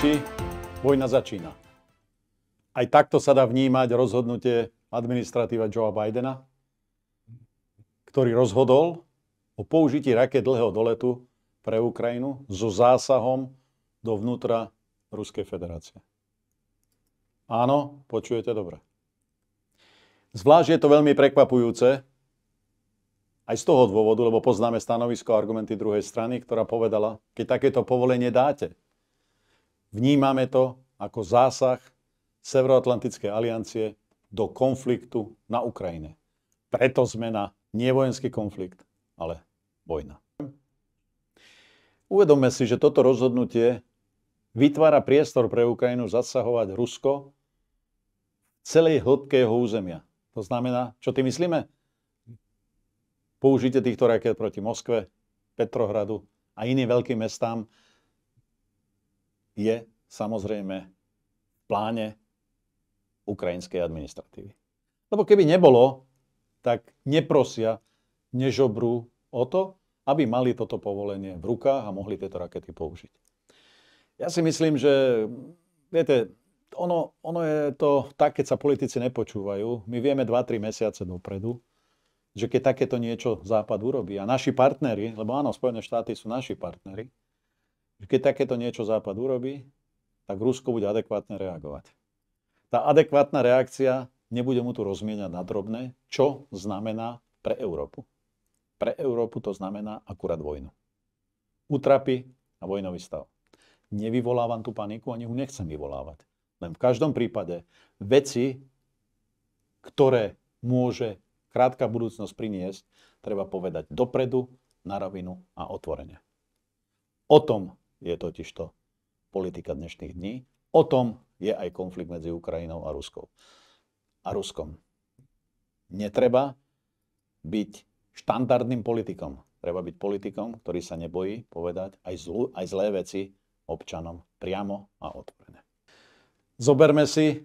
končí, vojna začína. Aj takto sa dá vnímať rozhodnutie administratíva Joea Bidena, ktorý rozhodol o použití raket dlhého doletu pre Ukrajinu so zásahom do vnútra Ruskej federácie. Áno, počujete dobre. Zvlášť je to veľmi prekvapujúce, aj z toho dôvodu, lebo poznáme stanovisko a argumenty druhej strany, ktorá povedala, keď takéto povolenie dáte, Vnímame to ako zásah Severoatlantickej aliancie do konfliktu na Ukrajine. Preto sme na vojenský konflikt, ale vojna. Uvedomme si, že toto rozhodnutie vytvára priestor pre Ukrajinu zasahovať Rusko v celej hĺbke jeho územia. To znamená, čo ty myslíme? Použite týchto raket proti Moskve, Petrohradu a iným veľkým mestám, je samozrejme v pláne ukrajinskej administratívy. Lebo keby nebolo, tak neprosia, nežobrú o to, aby mali toto povolenie v rukách a mohli tieto rakety použiť. Ja si myslím, že viete, ono, ono je to tak, keď sa politici nepočúvajú. My vieme 2-3 mesiace dopredu, že keď takéto niečo Západ urobí a naši partnery, lebo áno, Spojené štáty sú naši partnery, keď takéto niečo Západ urobí, tak Rusko bude adekvátne reagovať. Tá adekvátna reakcia nebude mu tu rozmieňať na drobné, čo znamená pre Európu. Pre Európu to znamená akurát vojnu. Utrapy a vojnový stav. Nevyvolávam tú paniku, ani ju nechcem vyvolávať. Len v každom prípade veci, ktoré môže krátka budúcnosť priniesť, treba povedať dopredu, na rovinu a otvorene. O tom, je totižto politika dnešných dní. O tom je aj konflikt medzi Ukrajinou a Ruskou. A Ruskom. Netreba byť štandardným politikom. Treba byť politikom, ktorý sa nebojí povedať aj, zlú, aj zlé veci občanom priamo a otvorene. Zoberme si,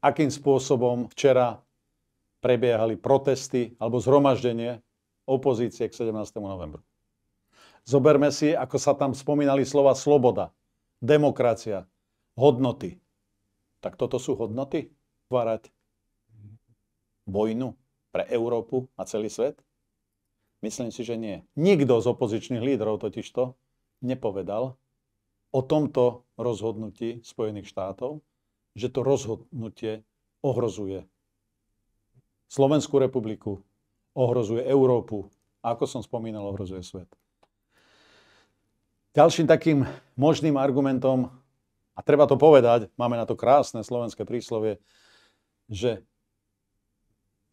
akým spôsobom včera prebiehali protesty alebo zhromaždenie opozície k 17. novembru. Zoberme si, ako sa tam spomínali slova sloboda, demokracia, hodnoty. Tak toto sú hodnoty? Tvárať vojnu pre Európu a celý svet? Myslím si, že nie. Nikto z opozičných lídrov to nepovedal o tomto rozhodnutí Spojených štátov, že to rozhodnutie ohrozuje Slovenskú republiku, ohrozuje Európu a ako som spomínal, ohrozuje svet. Ďalším takým možným argumentom, a treba to povedať, máme na to krásne slovenské príslovie, že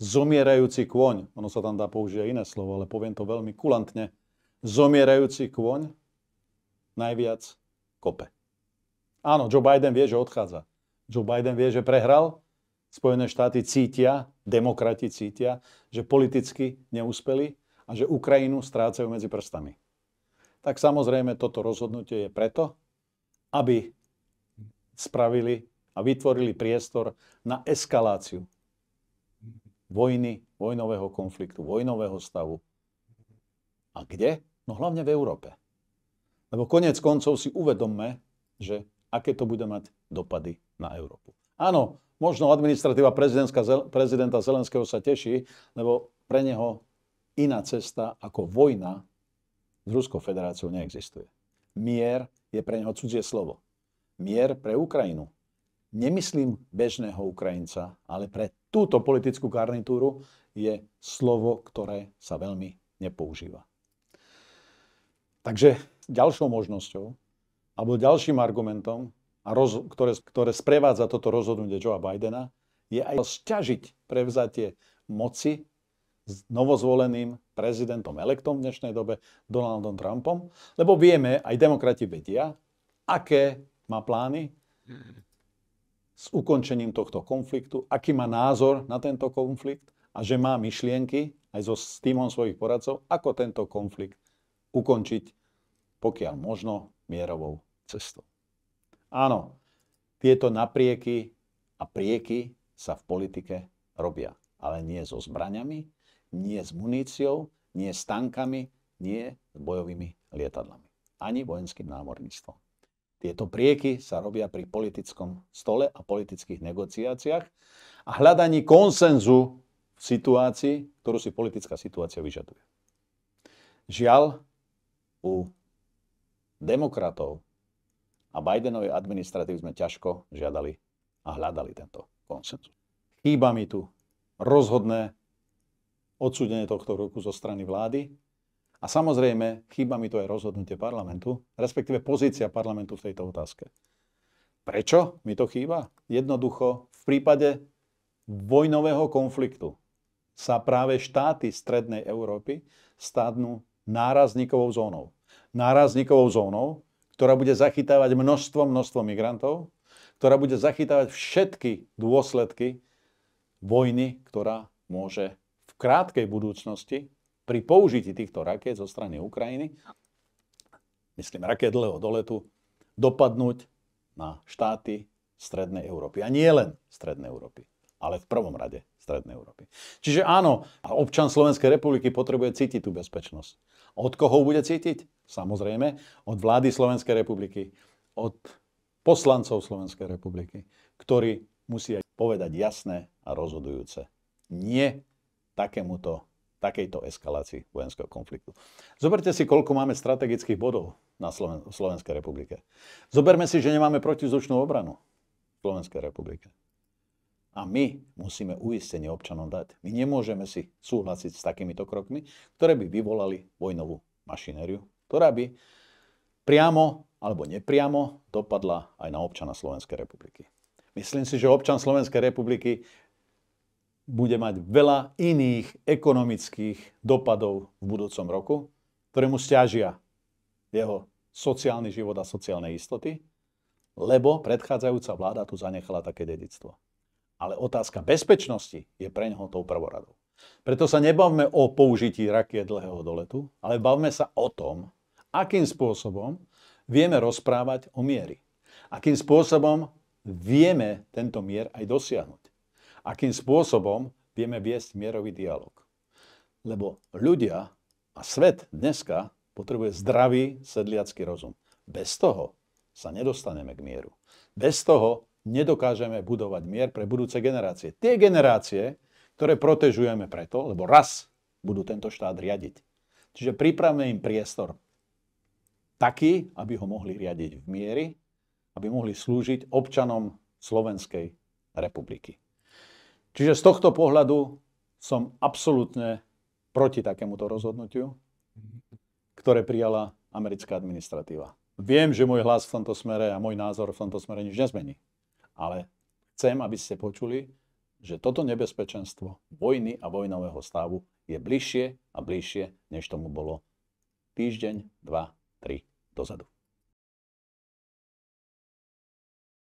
zomierajúci kôň, ono sa tam dá použiť iné slovo, ale poviem to veľmi kulantne, zomierajúci kôň najviac kope. Áno, Joe Biden vie, že odchádza. Joe Biden vie, že prehral. Spojené štáty cítia, demokrati cítia, že politicky neúspeli a že Ukrajinu strácajú medzi prstami tak samozrejme toto rozhodnutie je preto, aby spravili a vytvorili priestor na eskaláciu vojny, vojnového konfliktu, vojnového stavu. A kde? No hlavne v Európe. Lebo konec koncov si uvedomme, že aké to bude mať dopady na Európu. Áno, možno administratíva prezidenta Zelenského sa teší, lebo pre neho iná cesta ako vojna s Ruskou federáciou neexistuje. Mier je pre neho cudzie slovo. Mier pre Ukrajinu. Nemyslím bežného Ukrajinca, ale pre túto politickú garnitúru je slovo, ktoré sa veľmi nepoužíva. Takže ďalšou možnosťou, alebo ďalším argumentom, a roz, ktoré, ktoré sprevádza toto rozhodnutie Joea Bidena, je aj sťažiť prevzatie moci s novozvoleným prezidentom elektom v dnešnej dobe, Donaldom Trumpom, lebo vieme, aj demokrati vedia, aké má plány s ukončením tohto konfliktu, aký má názor na tento konflikt a že má myšlienky aj so s týmom svojich poradcov, ako tento konflikt ukončiť, pokiaľ možno mierovou cestou. Áno, tieto naprieky a prieky sa v politike robia, ale nie so zbraňami, nie s muníciou, nie s tankami, nie s bojovými lietadlami, ani vojenským námorníctvom. Tieto prieky sa robia pri politickom stole a politických negociáciách a hľadaní konsenzu v situácii, ktorú si politická situácia vyžaduje. Žiaľ, u demokratov a Bidenovej administratívy sme ťažko žiadali a hľadali tento konsenzus. Chýba mi tu rozhodné odsúdenie tohto roku zo strany vlády. A samozrejme, chýba mi to aj rozhodnutie parlamentu, respektíve pozícia parlamentu v tejto otázke. Prečo mi to chýba? Jednoducho, v prípade vojnového konfliktu sa práve štáty Strednej Európy stádnu nárazníkovou zónou. Nárazníkovou zónou, ktorá bude zachytávať množstvo, množstvo migrantov, ktorá bude zachytávať všetky dôsledky vojny, ktorá môže krátkej budúcnosti pri použití týchto raket zo strany Ukrajiny, myslím raket dlhého doletu, dopadnúť na štáty Strednej Európy. A nie len Strednej Európy, ale v prvom rade Strednej Európy. Čiže áno, občan Slovenskej republiky potrebuje cítiť tú bezpečnosť. Od koho bude cítiť? Samozrejme, od vlády Slovenskej republiky, od poslancov Slovenskej republiky, ktorí musia povedať jasné a rozhodujúce nie takémuto, takejto eskalácii vojenského konfliktu. Zoberte si, koľko máme strategických bodov na Sloven- Slovenskej republike. Zoberme si, že nemáme protizdušnú obranu v Slovenskej republike. A my musíme uistenie občanom dať. My nemôžeme si súhlasiť s takýmito krokmi, ktoré by vyvolali vojnovú mašinériu, ktorá by priamo alebo nepriamo dopadla aj na občana Slovenskej republiky. Myslím si, že občan Slovenskej republiky bude mať veľa iných ekonomických dopadov v budúcom roku, ktoré mu stiažia jeho sociálny život a sociálne istoty, lebo predchádzajúca vláda tu zanechala také dedictvo. Ale otázka bezpečnosti je pre ňoho tou prvoradou. Preto sa nebavme o použití rakiet dlhého doletu, ale bavme sa o tom, akým spôsobom vieme rozprávať o miery. Akým spôsobom vieme tento mier aj dosiahnuť akým spôsobom vieme viesť mierový dialog. Lebo ľudia a svet dneska potrebuje zdravý sedliacký rozum. Bez toho sa nedostaneme k mieru. Bez toho nedokážeme budovať mier pre budúce generácie. Tie generácie, ktoré protežujeme preto, lebo raz budú tento štát riadiť. Čiže pripravme im priestor taký, aby ho mohli riadiť v miery, aby mohli slúžiť občanom Slovenskej republiky. Čiže z tohto pohľadu som absolútne proti takémuto rozhodnutiu, ktoré prijala americká administratíva. Viem, že môj hlas v tomto smere a môj názor v tomto smere nič nezmení. Ale chcem, aby ste počuli, že toto nebezpečenstvo vojny a vojnového stavu je bližšie a bližšie, než tomu bolo týždeň, dva, tri dozadu.